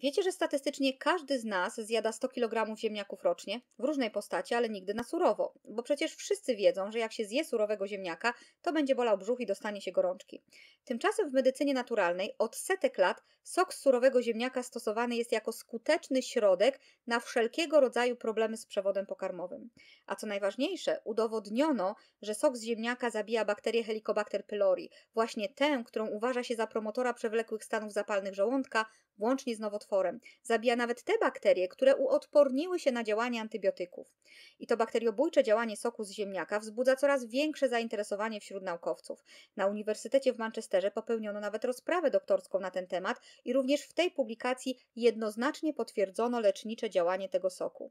Wiecie, że statystycznie każdy z nas zjada 100 kg ziemniaków rocznie, w różnej postaci, ale nigdy na surowo, bo przecież wszyscy wiedzą, że jak się zje surowego ziemniaka, to będzie bolał brzuch i dostanie się gorączki. Tymczasem w medycynie naturalnej od setek lat sok z surowego ziemniaka stosowany jest jako skuteczny środek na wszelkiego rodzaju problemy z przewodem pokarmowym. A co najważniejsze, udowodniono, że sok z ziemniaka zabija bakterię Helicobacter pylori, właśnie tę, którą uważa się za promotora przewlekłych stanów zapalnych żołądka włącznie z nowotworem. Zabija nawet te bakterie, które uodporniły się na działanie antybiotyków. I to bakteriobójcze działanie soku z ziemniaka wzbudza coraz większe zainteresowanie wśród naukowców. Na Uniwersytecie w Manchesterze popełniono nawet rozprawę doktorską na ten temat i również w tej publikacji jednoznacznie potwierdzono lecznicze działanie tego soku.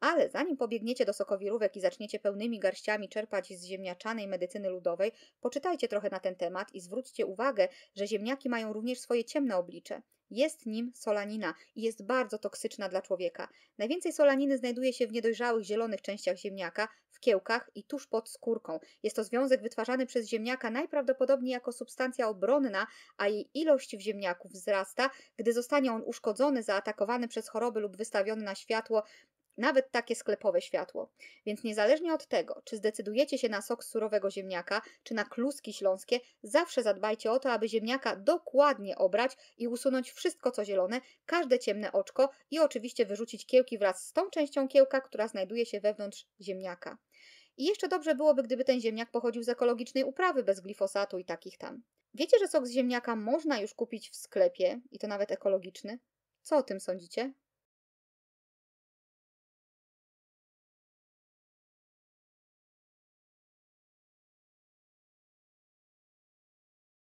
Ale zanim pobiegniecie do sokowirówek i zaczniecie pełnymi garściami czerpać z ziemniaczanej medycyny ludowej, poczytajcie trochę na ten temat i zwróćcie uwagę, że ziemniaki mają również swoje ciemne oblicze. Jest nim solanina i jest bardzo toksyczna dla człowieka. Najwięcej solaniny znajduje się w niedojrzałych zielonych częściach ziemniaka, w kiełkach i tuż pod skórką. Jest to związek wytwarzany przez ziemniaka najprawdopodobniej jako substancja obronna, a jej ilość w ziemniaku wzrasta, gdy zostanie on uszkodzony, zaatakowany przez choroby lub wystawiony na światło nawet takie sklepowe światło. Więc niezależnie od tego, czy zdecydujecie się na sok z surowego ziemniaka, czy na kluski śląskie, zawsze zadbajcie o to, aby ziemniaka dokładnie obrać i usunąć wszystko co zielone, każde ciemne oczko i oczywiście wyrzucić kiełki wraz z tą częścią kiełka, która znajduje się wewnątrz ziemniaka. I jeszcze dobrze byłoby, gdyby ten ziemniak pochodził z ekologicznej uprawy bez glifosatu i takich tam. Wiecie, że sok z ziemniaka można już kupić w sklepie i to nawet ekologiczny? Co o tym sądzicie?